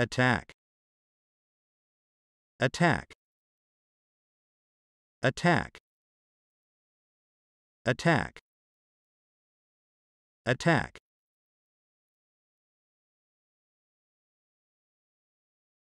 attack attack attack attack attack